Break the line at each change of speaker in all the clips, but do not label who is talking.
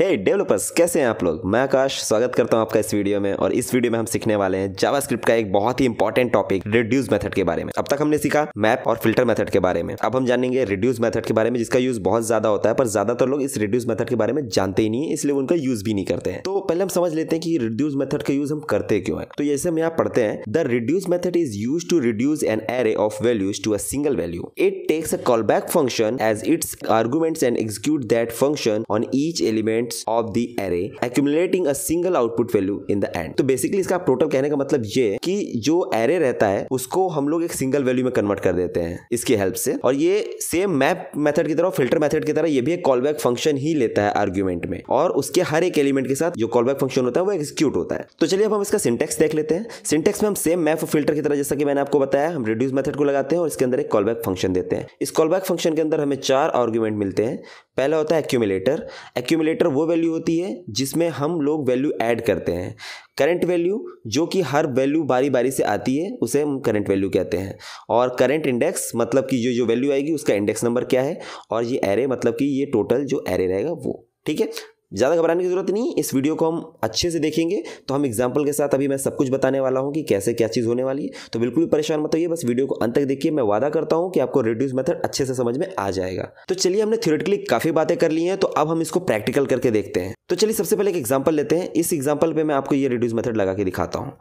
हे hey, developers कैसे हैं आप लोग मैं आकाश स्वागत करता हूं आपका इस वीडियो में और इस वीडियो में हम सीखने वाले हैं जावास्क्रिप्ट का एक बहुत ही इंपॉर्टेंट टॉपिक रिड्यूस मेथड के बारे में अब तक हमने सीखा मैप और फिल्टर मेथड के बारे में अब हम जानेंगे रिड्यूस मेथड के बारे में जिसका यूज बहुत ज्यादा होता है पर ज्यादातर लोग इस रिड्यूस मेथड के बारे में जानते ही नहीं है इसलिए उनका यूज भी नहीं करते हैं तो पहले हम समझ लेते हैं कि रिड्यूस मेथड का यूज हम करते क्यों है तो जैसे हम यहाँ पढ़ते हैं the reduce method is use to reduce an array of values to a single value it takes a call back function as its arguments and execute that function on each element elements of the array accumulating a single output value in the end तो basically इसका total कहने का मतलब ये कि जो array रहता है उसको हम लोग एक सिंगल वैल्यू में कन्वर्ट कर देते हैं इसकी हेल्प से और ये सेम मैप मेथड की तरह फिल्टर मेथड की तरह ये भी एक कॉल बैक फंक्शन ही लेता है आर्ग्यूमेंट में और उसके हर एक एलिमेंट के साथ जो कॉल बैक फंक्शन होता है वो एक्सिक्यूट होता है तो चलिए अब हम इसका सिंटेक्स देख लेते हैं सिंटेक्स में हम सेम मैप और फिल्टर की तरह जैसा कि मैंने आपको बताया हम रिड्यूस मेथड को लगाते हैं और इसके अंदर एक कॉल बैक फंक्शन देते हैं इस कॉल बैक फंक्शन के अंदर हमें चार आर्ग्यूमेंट मिलते हैं पहला होता है एक्यूमुलेटर एक्यूमुलेटर वो वैल्यू होती है जिसमें हम लोग वैल्यू ऐड करते हैं करंट वैल्यू जो कि हर वैल्यू बारी बारी से आती है उसे हम करंट वैल्यू कहते हैं और करंट इंडेक्स मतलब कि जो जो वैल्यू आएगी उसका इंडेक्स नंबर क्या है और ये एरे मतलब कि ये टोटल जो एरे रहेगा वो ठीक है ज़्यादा घबराने की ज़रूरत नहीं इस वीडियो को हम अच्छे से देखेंगे तो हम एग्जाम्पल के साथ अभी मैं सब कुछ बताने वाला हूँ कि कैसे क्या चीज़ होने वाली है तो बिल्कुल भी परेशान मत होइए बस वीडियो को अंत तक देखिए मैं वादा करता हूँ कि आपको रिड्यूस मेथड अच्छे से समझ में आ जाएगा तो चलिए हमने थियोरेटिकली काफ़ी बातें कर ली हैं तो अब हम इसको प्रैक्टिकल करके देखते हैं तो चलिए सबसे पहले एक एग्जाम्पल लेते हैं इस एग्जाम्पल पर मैं आपको ये रिड्यूस मेथड लगा के दिखाता हूँ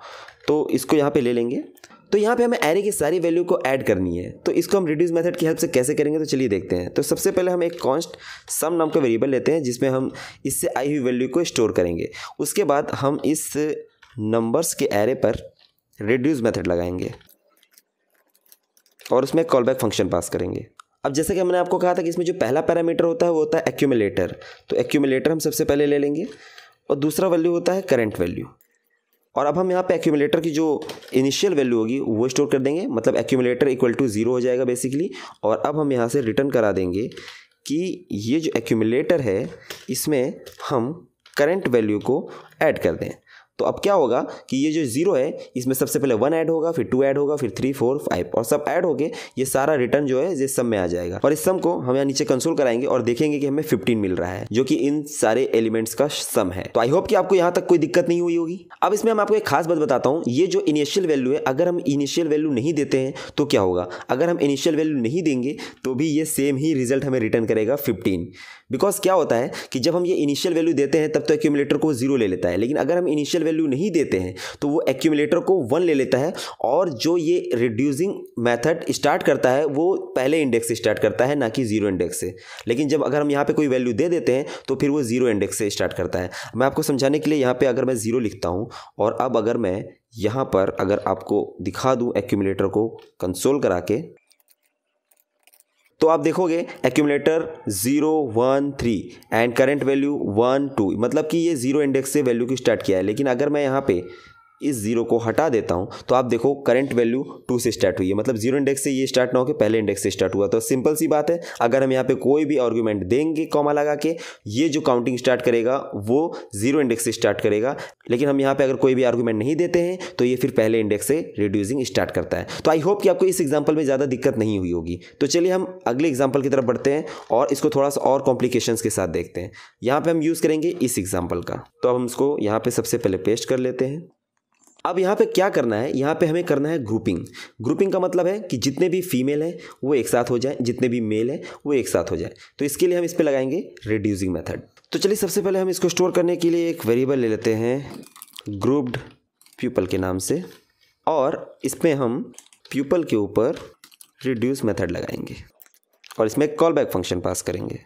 तो इसको यहाँ पर ले लेंगे तो यहाँ पे हमें एरे की सारी वैल्यू को ऐड करनी है तो इसको हम रिड्यूस मेथड की हेल्प से कैसे करेंगे तो चलिए देखते हैं तो सबसे पहले हम एक कॉन्स्ट सम नाम का वेरिएबल लेते हैं जिसमें हम इससे आई हुई वैल्यू को स्टोर करेंगे उसके बाद हम इस नंबर्स के एरे पर रिड्यूस मेथड लगाएंगे और उसमें कॉल बैक फंक्शन पास करेंगे अब जैसे कि हमने आपको कहा था कि इसमें जो पहला पैरामीटर होता है वो होता है एक्यूमुलेटर तो एक्यूमुलेटर हम सबसे पहले ले लेंगे और दूसरा वैल्यू होता है करंट वैल्यू और अब हम यहाँ पे एक्यूमुलेटर की जो इनिशियल वैल्यू होगी वो स्टोर कर देंगे मतलब एक्यूमुलेटर इक्वल टू ज़ीरो हो जाएगा बेसिकली और अब हम यहाँ से रिटर्न करा देंगे कि ये जो एक्यूमुलेटर है इसमें हम करंट वैल्यू को ऐड कर दें तो अब क्या होगा कि ये जो जीरो है इसमें सबसे पहले वन ऐड होगा फिर टू ऐड होगा फिर थ्री फोर फाइव और सब ऐड होके ये सारा रिटर्न जो है ये सब में आ जाएगा और इस सम को हम यहाँ नीचे कंसोल कराएंगे और देखेंगे कि हमें फिफ्टीन मिल रहा है जो कि इन सारे एलिमेंट्स का सम है तो आई होप कि आपको यहाँ तक कोई दिक्कत नहीं हुई होगी अब इसमें हम आपको एक खास बात बताता हूँ ये जो इनिशियल वैल्यू है अगर हम इनिशियल वैल्यू नहीं देते हैं तो क्या होगा अगर हम इनिशियल वैल्यू नहीं देंगे तो भी ये सेम ही रिजल्ट हमें रिटर्न करेगा फिफ्टीन बिकॉज क्या होता है कि जब हम ये इनिशियल वैल्यू देते हैं तब तो एक्यूमलेटर को जीरो ले लेता है लेकिन अगर हम इनिशियल वैल्यू नहीं देते हैं तो वो एक्यूमलेटर को वन ले लेता है और जो ये रिड्यूसिंग मैथड स्टार्ट करता है वो पहले इंडेक्स से स्टार्ट करता है ना कि जीरो इंडेक्स से लेकिन जब अगर हम यहाँ पे कोई वैल्यू दे देते हैं तो फिर वो जीरो इंडेक्स से स्टार्ट करता है मैं आपको समझाने के लिए यहाँ पर अगर मैं ज़ीरो लिखता हूँ और अब अगर मैं यहाँ पर अगर आपको दिखा दूँ एक्यूमलेटर को कंसोल करा के तो आप देखोगे accumulator zero one three and current value one two मतलब कि ये जीरो इंडेक्स से वैल्यू की स्टार्ट किया है लेकिन अगर मैं यहाँ पे इस जीरो को हटा देता हूँ तो आप देखो करंट वैल्यू टू से स्टार्ट हुई है मतलब जीरो इंडेक्स से ये स्टार्ट ना होकर पहले इंडेक्स से स्टार्ट हुआ तो सिंपल सी बात है अगर हम यहाँ पे कोई भी आर्ग्यूमेंट देंगे कॉमा लगा के ये जो काउंटिंग स्टार्ट करेगा वो जीरो इंडेक्स से स्टार्ट करेगा लेकिन हम यहाँ पे अगर कोई भी आर्ग्यूमेंट नहीं देते हैं तो ये फिर पहले इंडेक्स से रिड्यूसिंग स्टार्ट करता है तो आई होप कि आपको इस एग्जाम्पल में ज़्यादा दिक्कत नहीं हुई होगी तो चलिए हम अगले एग्जाम्पल की तरफ बढ़ते हैं और इसको थोड़ा सा और कॉम्प्लिकेशन के साथ देखते हैं यहाँ पर हम यूज़ करेंगे इस एग्जाम्पल का तो अब हम इसको यहाँ पर सबसे पहले पेस्ट कर लेते हैं अब यहाँ पे क्या करना है यहाँ पे हमें करना है ग्रुपिंग ग्रुपिंग का मतलब है कि जितने भी फीमेल हैं वो एक साथ हो जाए जितने भी मेल हैं वो एक साथ हो जाए तो इसके लिए हम इस पर लगाएंगे रिड्यूसिंग मेथड तो चलिए सबसे पहले हम इसको स्टोर करने के लिए एक वेरिएबल ले लेते हैं ग्रुप्ड प्यूपल के नाम से और इसमें हम प्यूपल के ऊपर रिड्यूस मेथड लगाएंगे और इसमें कॉल बैक फंक्शन पास करेंगे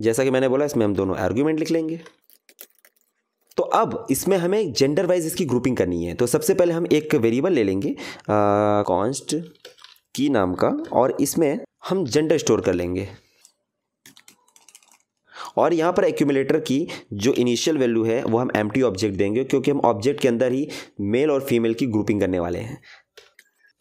जैसा कि मैंने बोला इसमें हम दोनों आर्ग्यूमेंट लिख लेंगे तो अब इसमें हमें जेंडर वाइज इसकी ग्रुपिंग करनी है तो सबसे पहले हम एक वेरिएबल ले लेंगे कॉन्स्ट की नाम का और इसमें हम जेंडर स्टोर कर लेंगे और यहाँ पर एक्यूमलेटर की जो इनिशियल वैल्यू है वो हम एम ऑब्जेक्ट देंगे क्योंकि हम ऑब्जेक्ट के अंदर ही मेल और फीमेल की ग्रुपिंग करने वाले हैं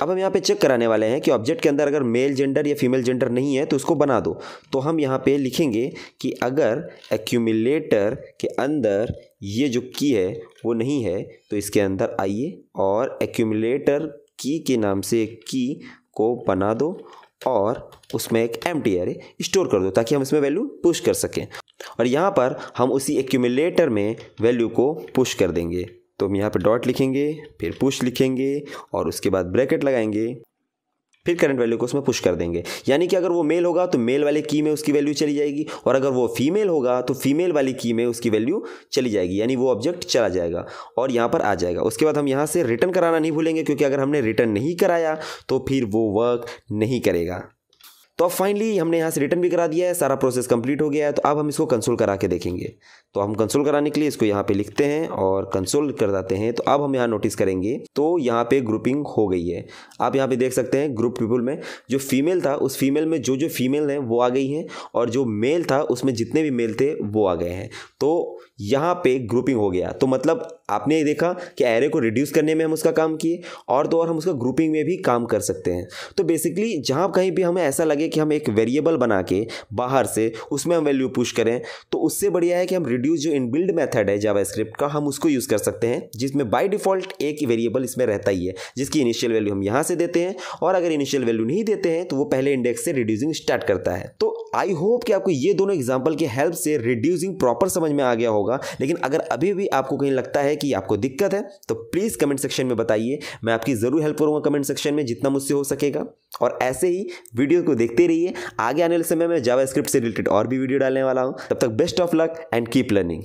अब हम यहाँ पे चेक कराने वाले हैं कि ऑब्जेक्ट के अंदर अगर मेल जेंडर या फीमेल जेंडर नहीं है तो उसको बना दो तो हम यहाँ पे लिखेंगे कि अगर एक्यूमिलेटर के अंदर ये जो की है वो नहीं है तो इसके अंदर आइए और एक्यूमिलेटर की के नाम से की को बना दो और उसमें एक एम टी एरे स्टोर कर दो ताकि हम इसमें वैल्यू पुश कर सकें और यहाँ पर हम उसी एक्यूमिलेटर में वैल्यू को पुश कर देंगे तो हम यहाँ पर डॉट लिखेंगे फिर पुश लिखेंगे और उसके बाद ब्रैकेट लगाएंगे फिर करंट वैल्यू को उसमें पुश कर देंगे यानी कि अगर वो मेल होगा तो मेल वाले की में उसकी वैल्यू चली जाएगी और अगर वो फीमेल होगा तो फीमेल वाली की में उसकी वैल्यू चली जाएगी यानी वो ऑब्जेक्ट चला जाएगा और यहाँ पर आ जाएगा उसके बाद हम यहाँ से रिटर्न कराना नहीं भूलेंगे क्योंकि अगर हमने रिटर्न नहीं कराया तो फिर वो वर्क नहीं करेगा तो अब फाइनली हमने यहाँ से रिटर्न भी करा दिया है सारा प्रोसेस कंप्लीट हो गया है तो अब हम इसको कंसोल करा के देखेंगे तो हम कंसोल कराने के लिए इसको यहाँ पे लिखते हैं और कंसोल कर जाते हैं तो अब हम यहाँ नोटिस करेंगे तो यहाँ पे ग्रुपिंग हो गई है आप यहाँ पे देख सकते हैं ग्रुप पीपल में जो फीमेल था उस फीमेल में जो जो फीमेल हैं वो आ गई हैं और जो मेल था उसमें जितने भी मेल थे वो आ गए हैं तो यहाँ पे ग्रुपिंग हो गया तो मतलब आपने ये देखा कि एरे को रिड्यूस करने में हम उसका काम किए और तो और हम उसका ग्रुपिंग में भी काम कर सकते हैं तो बेसिकली जहाँ कहीं भी हमें ऐसा लगे कि हम एक वेरिएबल बना के बाहर से उसमें हम वैल्यू पुश करें तो उससे बढ़िया है कि हम रिड्यूस जो इन बिल्ड मेथड है स्क्रिप्ट का हम उसको यूज़ कर सकते हैं जिसमें बाई डिफ़ॉल्ट एक वेरिएबल इसमें रहता ही है जिसकी इनिशियल वैल्यू हम यहाँ से देते हैं और अगर इनिशियल वैल्यू नहीं देते हैं तो वो पहले इंडेक्स से रिड्यूसिंग स्टार्ट करता है तो आई होप कि आपको ये दोनों एग्जाम्पल की हेल्प से रिड्यूसिंग प्रॉपर समझ में आ गया होगा लेकिन अगर अभी भी आपको कहीं लगता है कि आपको दिक्कत है तो प्लीज़ कमेंट सेक्शन में बताइए मैं आपकी ज़रूर हेल्प करूँगा कमेंट सेक्शन में जितना मुझसे हो सकेगा और ऐसे ही वीडियो को देखते रहिए आगे आने वाले समय में जावा से रिलेटेड और भी वीडियो डालने वाला हूँ तब तक best of luck and keep learning